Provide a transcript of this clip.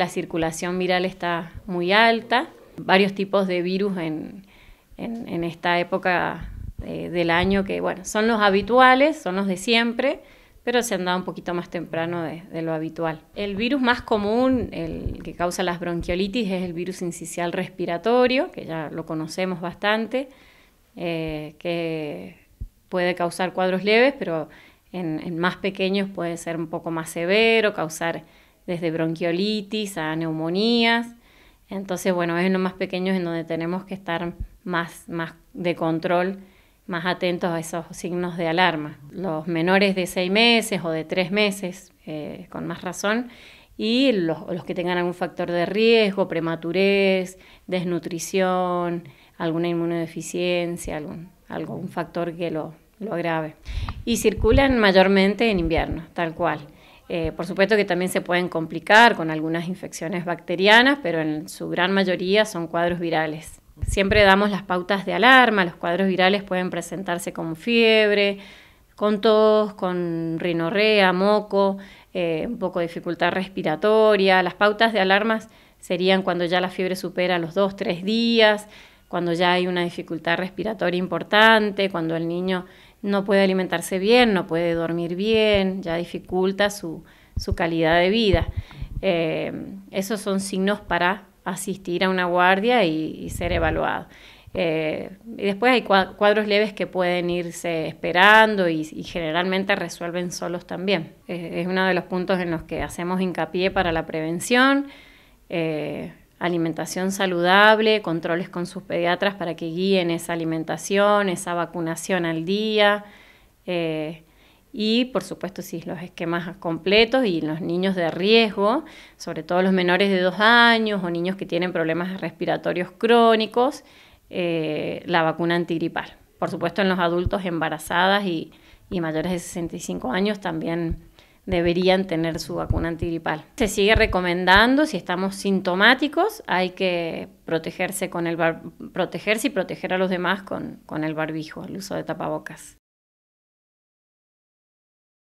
La circulación viral está muy alta, varios tipos de virus en, esta época eh, del año que, bueno, son los habituales, son los de siempre, pero se han dado un poquito más temprano de, lo habitual. El virus más común, el que causa las bronquiolitis, es el virus incisional respiratorio, que ya lo conocemos bastante, eh, que puede causar cuadros leves, pero en más pequeños puede ser un poco más severo, causar desde bronquiolitis a neumonías. Entonces, bueno, es en los más pequeños en donde tenemos que estar más, más de control, más atentos a esos signos de alarma. Los menores de seis meses o de tres meses, eh, con más razón, y los, que tengan algún factor de riesgo, prematurez, desnutrición, alguna inmunodeficiencia, algún, factor que lo, lo agrave. Y circulan mayormente en invierno, tal cual. Eh, por supuesto que también se pueden complicar con algunas infecciones bacterianas, pero en su gran mayoría son cuadros virales. Siempre damos las pautas de alarma, los cuadros virales pueden presentarse con fiebre, con tos, con rinorrea, moco, eh, un poco de dificultad respiratoria. Las pautas de alarma serían cuando ya la fiebre supera los 2 tres días, cuando ya hay una dificultad respiratoria importante, cuando el niño no puede alimentarse bien, no puede dormir bien, ya dificulta su, calidad de vida. Eh, esos son signos para asistir a una guardia y, ser evaluado. Eh, y después hay cuadros leves que pueden irse esperando y, generalmente resuelven solos también. es uno de los puntos en los que hacemos hincapié para la prevención. Eh, alimentación saludable, controles con sus pediatras para que guíen esa alimentación, esa vacunación al día. Eh, y por supuesto sí, los esquemas completos y los niños de riesgo, sobre todo los menores de dos años o niños que tienen problemas respiratorios crónicos, eh, la vacuna antigripal. Por supuesto en los adultos embarazadas y, y mayores de 65 años también deberían tener su vacuna antigripal. Se sigue recomendando, si estamos sintomáticos, hay que protegerse, con el protegerse y proteger a los demás con, con el barbijo, el uso de tapabocas.